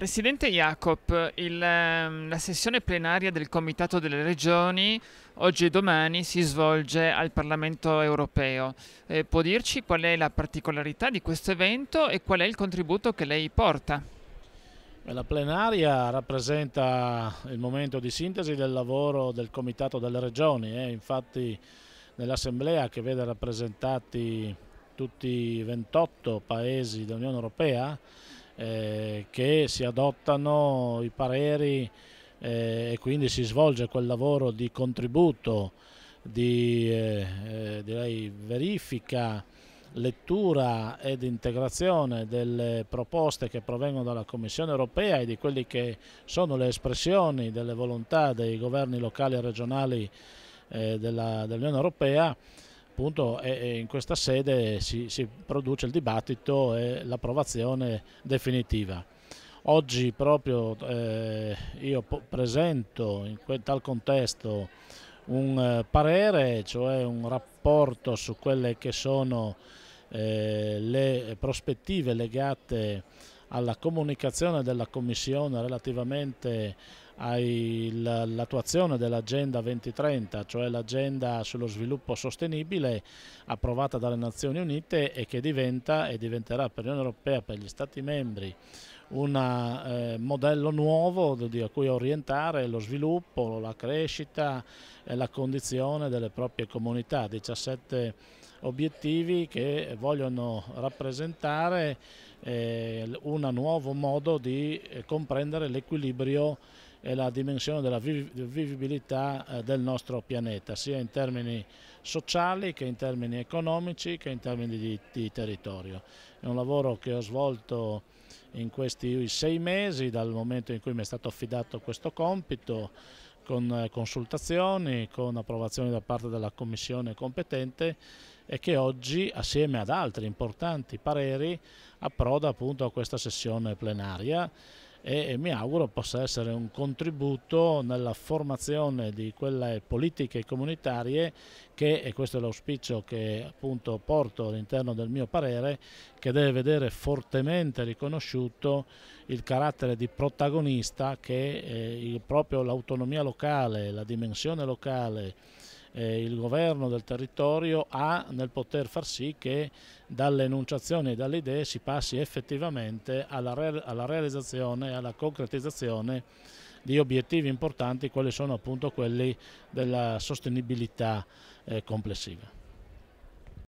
Presidente Jacob, il, ehm, la sessione plenaria del Comitato delle Regioni oggi e domani si svolge al Parlamento europeo. Eh, può dirci qual è la particolarità di questo evento e qual è il contributo che lei porta? La plenaria rappresenta il momento di sintesi del lavoro del Comitato delle Regioni, eh. infatti nell'Assemblea che vede rappresentati tutti i 28 paesi dell'Unione Europea eh, che si adottano i pareri eh, e quindi si svolge quel lavoro di contributo, di eh, eh verifica, lettura ed integrazione delle proposte che provengono dalla Commissione europea e di quelle che sono le espressioni delle volontà dei governi locali e regionali eh, dell'Unione dell europea appunto in questa sede si, si produce il dibattito e l'approvazione definitiva. Oggi proprio eh, io presento in quel, tal contesto un eh, parere, cioè un rapporto su quelle che sono eh, le prospettive legate alla comunicazione della Commissione relativamente all'attuazione dell'Agenda 2030, cioè l'agenda sullo sviluppo sostenibile approvata dalle Nazioni Unite e che diventa e diventerà per l'Unione Europea, per gli Stati membri, un eh, modello nuovo a cui orientare lo sviluppo, la crescita e la condizione delle proprie comunità. 17 obiettivi che vogliono rappresentare eh, un nuovo modo di eh, comprendere l'equilibrio e la dimensione della vivibilità eh, del nostro pianeta, sia in termini sociali che in termini economici che in termini di, di territorio. È un lavoro che ho svolto in questi sei mesi, dal momento in cui mi è stato affidato questo compito, con eh, consultazioni, con approvazioni da parte della commissione competente e che oggi assieme ad altri importanti pareri approda appunto a questa sessione plenaria e, e mi auguro possa essere un contributo nella formazione di quelle politiche comunitarie che, e questo è l'auspicio che appunto porto all'interno del mio parere, che deve vedere fortemente riconosciuto il carattere di protagonista che eh, il, proprio l'autonomia locale, la dimensione locale, eh, il governo del territorio ha nel poter far sì che dalle enunciazioni e dalle idee si passi effettivamente alla, re alla realizzazione e alla concretizzazione di obiettivi importanti quali sono appunto quelli della sostenibilità eh, complessiva.